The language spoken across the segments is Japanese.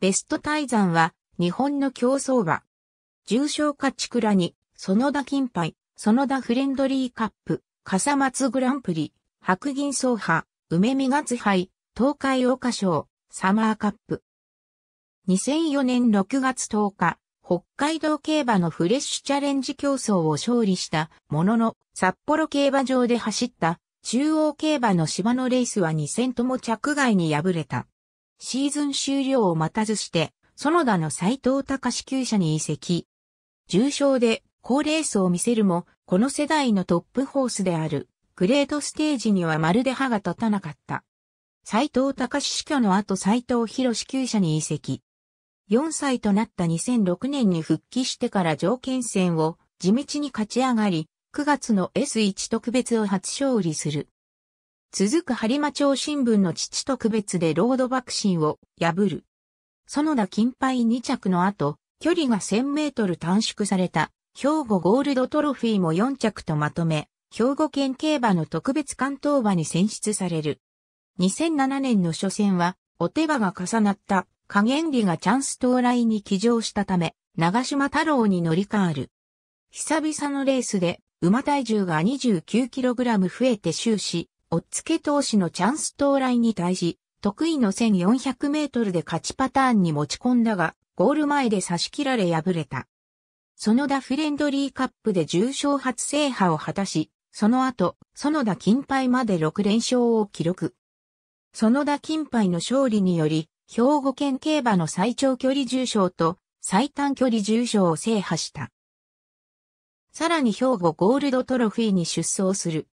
ベスト大山は、日本の競争馬。重賞価値倉に、園田金杯、園田フレンドリーカップ、笠松グランプリ、白銀総派、梅見月杯、東海岡賞、サマーカップ。2004年6月10日、北海道競馬のフレッシュチャレンジ競争を勝利したものの、札幌競馬場で走った中央競馬の芝のレースは2戦とも着外に敗れた。シーズン終了を待たずして、園田の斎藤隆厩舎に移籍。重傷で高レースを見せるも、この世代のトップホースである、グレートステージにはまるで歯が立たなかった。斎藤隆死去の後斎藤博厩舎に移籍。4歳となった2006年に復帰してから条件戦を地道に勝ち上がり、9月の S1 特別を初勝利する。続く播磨町新聞の父と区別でロード爆心を破る。園田金杯2着の後、距離が1000メートル短縮された、兵庫ゴールドトロフィーも4着とまとめ、兵庫県競馬の特別関東馬に選出される。2007年の初戦は、お手場が重なった加減利がチャンス到来に起乗したため、長島太郎に乗り換える。久々のレースで、馬体重が 29kg 増えて終始、おっつけ投手のチャンス到来に対し、得意の1400メートルで勝ちパターンに持ち込んだが、ゴール前で差し切られ敗れた。園田フレンドリーカップで重賞初制覇を果たし、その後、園田金杯まで6連勝を記録。園田金杯の勝利により、兵庫県競馬の最長距離重賞と最短距離重賞を制覇した。さらに兵庫ゴールドトロフィーに出走する。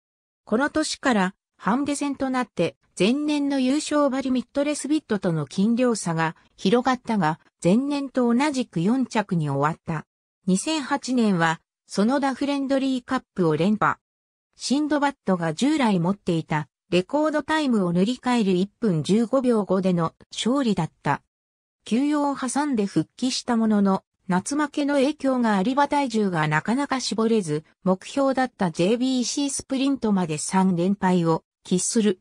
この年からハンデ戦となって前年の優勝バリミットレスビットとの金量差が広がったが、前年と同じく4着に終わった。2008年は、そのダフレンドリーカップを連覇。シンドバットが従来持っていたレコードタイムを塗り替える1分15秒後での勝利だった。休養を挟んで復帰したものの、夏負けの影響があり馬体重がなかなか絞れず、目標だった JBC スプリントまで3連敗を喫する。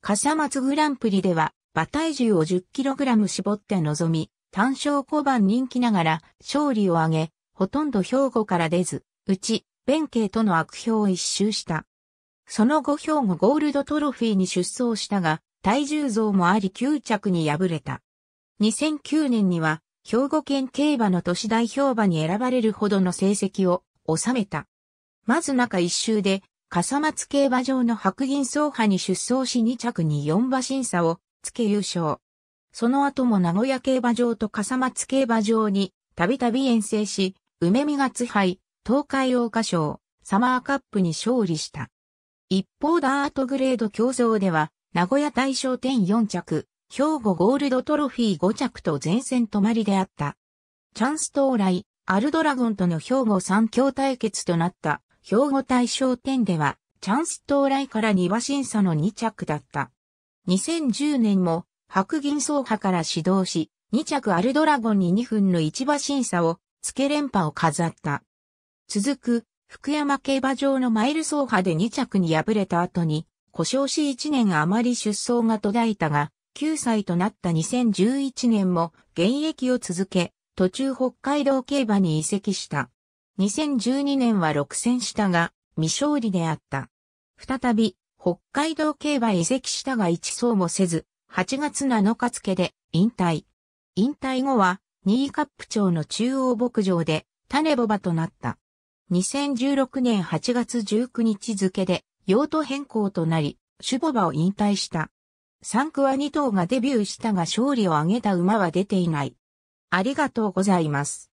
笠松グランプリでは、馬体重を 10kg 絞って臨み、単勝小番人気ながら勝利を挙げ、ほとんど兵庫から出ず、うち、弁慶との悪評を一周した。その後兵庫ゴールドトロフィーに出走したが、体重増もあり9着に敗れた。2009年には兵庫県競馬の都市代表馬に選ばれるほどの成績を収めた。まず中一周で、笠松競馬場の白銀走破に出走し2着に4馬審査をつけ優勝。その後も名古屋競馬場と笠松競馬場にたびたび遠征し、梅見月杯、東海桜花賞、サマーカップに勝利した。一方ダートグレード競争では、名古屋大賞点4着、兵庫ゴールドトロフィー5着と前線止まりであった。チャンス到来、アルドラゴンとの兵庫三強対決となった兵庫大賞典では、チャンス到来から2馬審査の2着だった。2010年も白銀走破から指導し、2着アルドラゴンに2分の1馬審査をつけ連覇を飾った。続く、福山競馬場のマイル走破で2着に敗れた後に、故障し1年余り出走が途絶えたが、9歳となった2011年も現役を続け、途中北海道競馬に移籍した。2012年は6戦したが、未勝利であった。再び、北海道競馬移籍したが一走もせず、8月7日付で引退。引退後は、新カップ町の中央牧場で種ボバとなった。2016年8月19日付で用途変更となり、種ボバを引退した。サンクは2頭がデビューしたが勝利を挙げた馬は出ていない。ありがとうございます。